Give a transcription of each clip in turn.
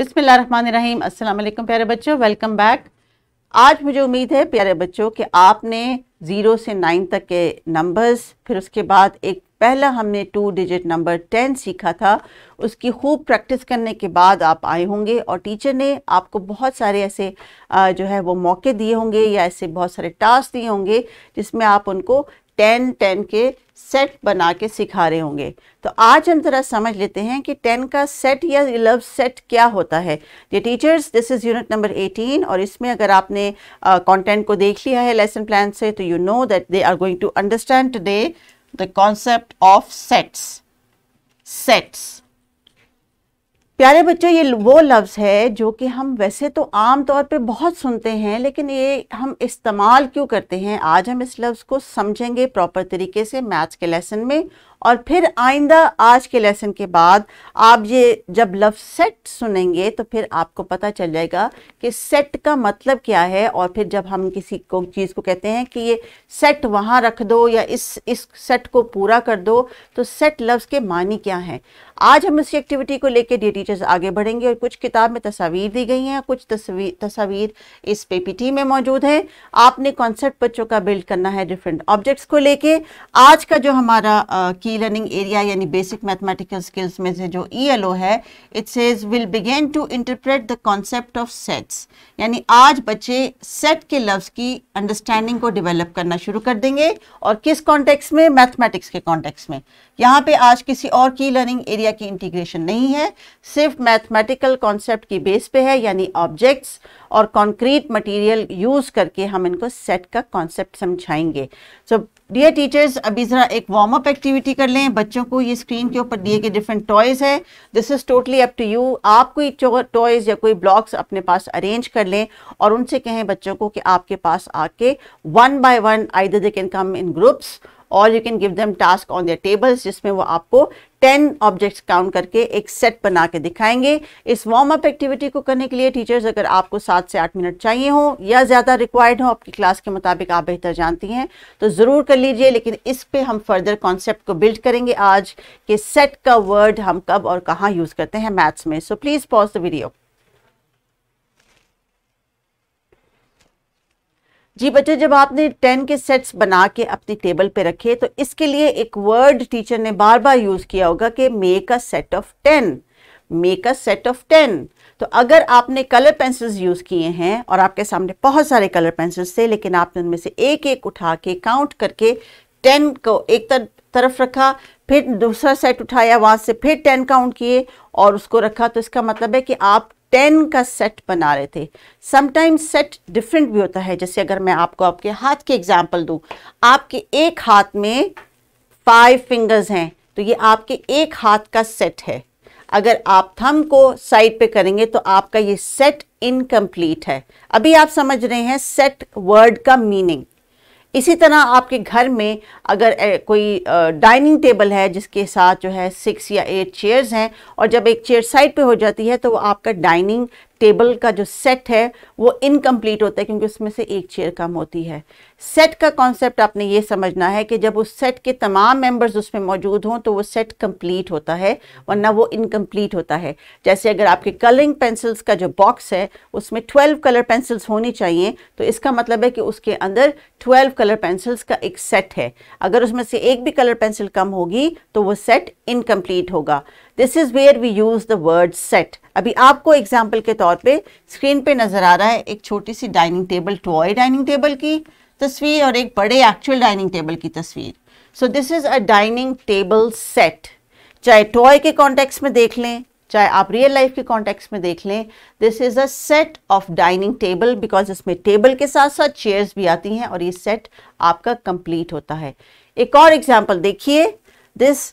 बिसमीम असलम प्यारे बच्चों वेलकम बैक आज मुझे उम्मीद है प्यारे बच्चों कि आपने ज़ीरो से नाइन तक के नंबर्स फिर उसके बाद एक पहला हमने टू डिजिट नंबर टेन सीखा था उसकी खूब प्रैक्टिस करने के बाद आप आए होंगे और टीचर ने आपको बहुत सारे ऐसे जो है वो मौके दिए होंगे या ऐसे बहुत सारे टास्क दिए होंगे जिसमें आप उनको टेन टेन के सेट बना के सिखा रहे होंगे तो आज हम ज़रा समझ लेते हैं कि टेन का सेट या इलेव सेट क्या होता है ये teachers this is unit number eighteen और इसमें अगर आपने कंटेंट uh, को देख लिया है लेसन प्लान से तो you know that they are going to understand today the concept of sets sets प्यारे बच्चों ये वो लफ्ज़ है जो कि हम वैसे तो आम तौर पे बहुत सुनते हैं लेकिन ये हम इस्तेमाल क्यों करते हैं आज हम इस लफ्ज़ को समझेंगे प्रॉपर तरीके से मैथ्स के लेसन में और फिर आइंदा आज के लेसन के बाद आप ये जब लफ्ज़ सेट सुनेंगे तो फिर आपको पता चल जाएगा कि सेट का मतलब क्या है और फिर जब हम किसी को चीज़ को कहते हैं कि ये सेट वहाँ रख दो या इस इस सेट को पूरा कर दो तो सेट लव्स के मानी क्या हैं आज हम उसी एक्टिविटी को लेकर डी टीचर्स आगे बढ़ेंगे और कुछ किताब में तस्वीर दी गई हैं कुछ तस्वीर तस्वीर इस टी में मौजूद हैं आपने कॉन्सेप्ट बच्चों का बिल्ड करना है डिफरेंट ऑब्जेक्ट्स को लेके आज का जो हमारा आ, की लर्निंग एरिया यानी बेसिक मैथमेटिकल स्किल्स में से जो ई एल ओ है it says will begin to interpret the concept of sets यानी आज बच्चे सेट के लफ्ज़ की अंडरस्टैंडिंग को डिवेलप करना शुरू कर देंगे और किस कॉन्टेक्स्ट में मैथमेटिक्स के कॉन्टेक्स्ट में यहाँ पे आज किसी और की लर्निंग एरिया की इंटीग्रेशन नहीं है सिर्फ मैथमेटिकल कॉन्सेप्ट की बेस पे है यानी ऑब्जेक्ट्स और कॉन्क्रीट मटेरियल यूज़ करके हम इनको सेट का कॉन्सेप्ट समझाएंगे सो डियर टीचर्स अभी ज़रा एक वार्म अप एक्टिविटी कर लें बच्चों को ये स्क्रीन के ऊपर दिए गए डिफरेंट टॉयज़ है this is totally up to you आप कोई टॉयज़ या कोई ब्लॉक्स अपने पास अरेंज कर लें और उनसे कहें बच्चों को कि आपके पास आके one by one I they can come in groups और you can give them task on their tables जिसमें वो आपको टेन ऑब्जेक्ट्स काउंट करके एक सेट बना के दिखाएंगे इस वार्म अप एक्टिविटी को करने के लिए टीचर्स अगर आपको सात से आठ मिनट चाहिए हो या ज़्यादा रिक्वायर्ड हो आपकी क्लास के मुताबिक आप बेहतर जानती हैं तो ज़रूर कर लीजिए लेकिन इस पे हम फर्दर कॉन्सेप्ट को बिल्ड करेंगे आज कि सेट का वर्ड हम कब और कहाँ यूज़ करते हैं मैथ्स में so please pause the video जी बच्चों जब आपने टेन के सेट्स बना के अपनी टेबल पे रखे तो इसके लिए एक वर्ड टीचर ने बार बार यूज़ किया होगा कि make a set of ten make a set of ten तो अगर आपने कलर पेंसिल्स यूज़ किए हैं और आपके सामने बहुत सारे कलर पेंसिल्स थे लेकिन आपने उनमें से एक एक उठा के काउंट करके टेन को एक तर, तरफ रखा फिर दूसरा सेट उठाया वहाँ से फिर टेन काउंट किए और उसको रखा तो इसका मतलब है कि आप टेन का सेट बना रहे थे समटाइम्स सेट डिफरेंट भी होता है जैसे अगर मैं आपको आपके हाथ की एग्जाम्पल दूँ आपके एक हाथ में फाइव फिंगर्स हैं तो ये आपके एक हाथ का सेट है अगर आप थम को साइड पे करेंगे तो आपका ये सेट इनकम्प्लीट है अभी आप समझ रहे हैं सेट वर्ड का मीनिंग इसी तरह आपके घर में अगर कोई डाइनिंग टेबल है जिसके साथ जो है सिक्स या एट चेयर्स हैं और जब एक चेयर साइड पे हो जाती है तो वो आपका डाइनिंग टेबल का जो सेट है वो इनकम्प्लीट होता है क्योंकि उसमें से एक चेयर कम होती है सेट का कॉन्सेप्ट आपने ये समझना है कि जब उस सेट के तमाम मेंबर्स उसमें मौजूद हों तो वो सेट कंप्लीट होता है वरना वो इनकम्प्लीट होता है जैसे अगर आपके कलरिंग पेंसिल्स का जो बॉक्स है उसमें ट्वेल्व कलर पेंसिल्स होनी चाहिए तो इसका मतलब है कि उसके अंदर ट्वेल्व कलर पेंसिल्स का एक सेट है अगर उसमें से एक भी कलर पेंसिल कम होगी तो वो सेट इनकम्प्लीट होगा this is where we use the word set अभी आपको एग्जाम्पल के तौर पे स्क्रीन पे नज़र आ रहा है एक छोटी सी dining table toy dining table की तस्वीर और एक बड़े एक्चुअल डाइनिंग टेबल की तस्वीर so this is a dining table set चाहे टॉय के कॉन्टेक्स्ट में देख लें चाहे आप रियल लाइफ के कॉन्टेक्स्ट में देख लें this is a set of dining table because इसमें टेबल के साथ साथ चेयर्स भी आती हैं और ये सेट आपका कंप्लीट होता है एक और एग्जाम्पल देखिए this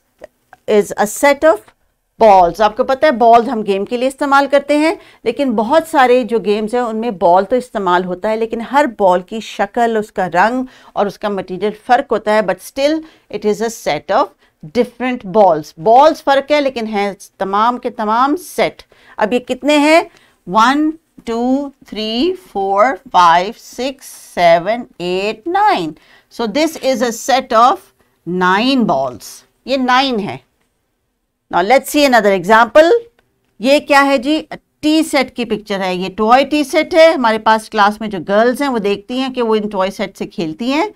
is a set of balls आपको पता है बॉल्स हम गेम के लिए इस्तेमाल करते हैं लेकिन बहुत सारे जो गेम्स हैं उनमें बॉल तो इस्तेमाल होता है लेकिन हर बॉल की शक्ल उसका रंग और उसका मटेरियल फ़र्क होता है but still it is a set of different balls balls फ़र्क है लेकिन हैं तमाम के तमाम सेट अब ये कितने हैं one two three four five six seven eight nine so this is a set of nine balls ये नाइन है now let's see another example ये क्या है जी टी सेट की पिक्चर है ये टॉय टी सेट है हमारे पास क्लास में जो गर्ल्स हैं वो देखती हैं कि वो इन टॉय सेट से खेलती हैं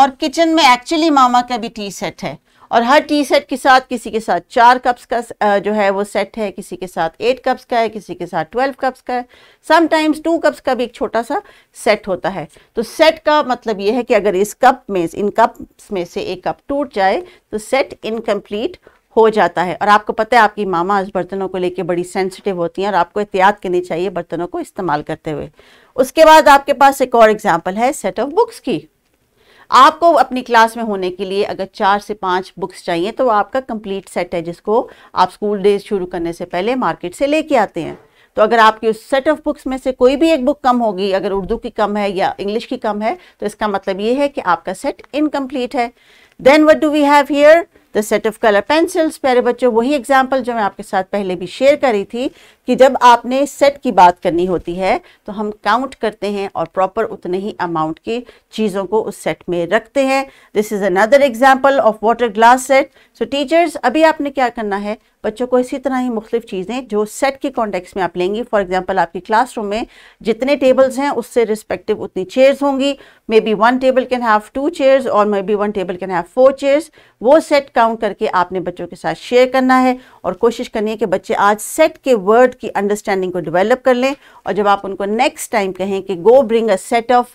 और किचन में एक्चुअली मामा का भी टी सेट है और हर टी सेट के साथ किसी के साथ चार कप्स का जो है वो सेट है किसी के साथ एट कप्स का है किसी के साथ ट्वेल्व कप्स का है समटाइम्स टू कप्स का भी एक छोटा सा सेट होता है तो सेट का मतलब ये है कि अगर इस कप में इन कप्स में से एक कप टूट जाए तो सेट इनकम्प्लीट हो जाता है और आपको पता है आपकी मामा इस बर्तनों को लेके बड़ी सेंसिटिव होती हैं और आपको एहतियात करनी चाहिए बर्तनों को इस्तेमाल करते हुए उसके बाद आपके पास एक और एग्जाम्पल है सेट ऑफ बुक्स की आपको अपनी क्लास में होने के लिए अगर चार से पाँच बुक्स चाहिए तो आपका कंप्लीट सेट है जिसको आप स्कूल डेज शुरू करने से पहले मार्केट से लेके आते हैं तो अगर आपकी उस सेट ऑफ बुक्स में से कोई भी एक बुक कम होगी अगर उर्दू की कम है या इंग्लिश की कम है तो इसका मतलब ये है कि आपका सेट इनकम्प्लीट है then what do we have here the set of colour pencils प्यारे बच्चों वही एग्जाम्पल जो मैं आपके साथ पहले भी शेयर करी थी कि जब आपने सेट की बात करनी होती है तो हम काउंट करते हैं और प्रॉपर उतने ही अमाउंट की चीज़ों को उस सेट में रखते हैं this is another example of water glass set so teachers अभी आपने क्या करना है बच्चों को इसी तरह ही मुख्तफ चीज़ें जो सेट के कॉन्टेक्स में आप लेंगी फॉर एग्जाम्पल आपकी रूम में जितने टेबल्स हैं उससे रिस्पेक्टिव उतनी चेयर्स होंगी may be one table can have two chairs और may be one table can have four chairs वो सेट काउंट करके आपने बच्चों के साथ शेयर करना है और कोशिश करनी है कि बच्चे आज सेट के वर्ड की अंडरस्टैंडिंग को डिवेलप कर लें और जब आप उनको नेक्स्ट टाइम कहें कि go bring a set of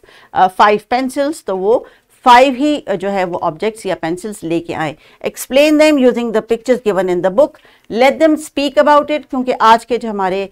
five pencils तो वो फाइव ही uh, जो है वो ऑब्जेक्ट्स या पेंसिल्स लेके आए explain them using the pictures given in the book let them speak about it क्योंकि आज के जो हमारे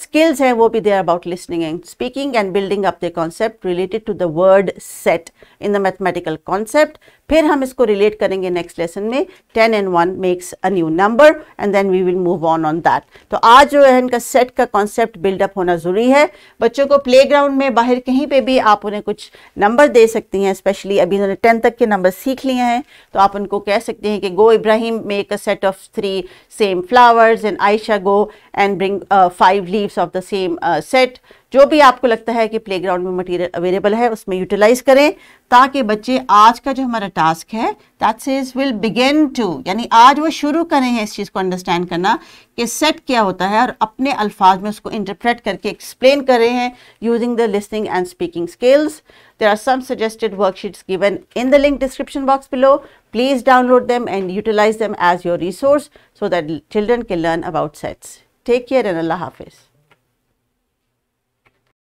स्किल्स हैं वो भी they are about listening and speaking and building up the concept related to the word set in the mathematical concept फिर हम इसको रिलेट करेंगे नेक्स्ट लेसन में ten and one makes a new number and then we will move on on that तो आज जो है इनका सेट का कॉन्सेप्ट बिल्डअप होना ज़रूरी है बच्चों को प्ले ग्राउंड में बाहर कहीं पर भी आप उन्हें कुछ नंबर दे सकती हैं स्पेशली अभी इन्होंने टेंथ तक के नंबर सीख लिए हैं तो आप उनको कह सकते हैं कि go Ibrahim make a set of three same flowers and I shall go and bring uh, five leaves of the same uh, set जो भी आपको लगता है कि प्ले ग्राउंड में मटीरियल अवेलेबल है उसमें यूटिलाइज करें ताकि बच्चे आज का जो हमारा टास्क है that is will begin to यानी आज वो शुरू करें हैं इस चीज़ को अंडरस्टैंड करना कि सेट क्या होता है और अपने अल्फाज में उसको इंटरप्रेट करके एक्सप्लेन कर रहे हैं using the listening and speaking skills there are some suggested worksheets given in the link description box below please download them and utilise them as your resource so that children के learn about sets take care and अल्लाह हाफिज़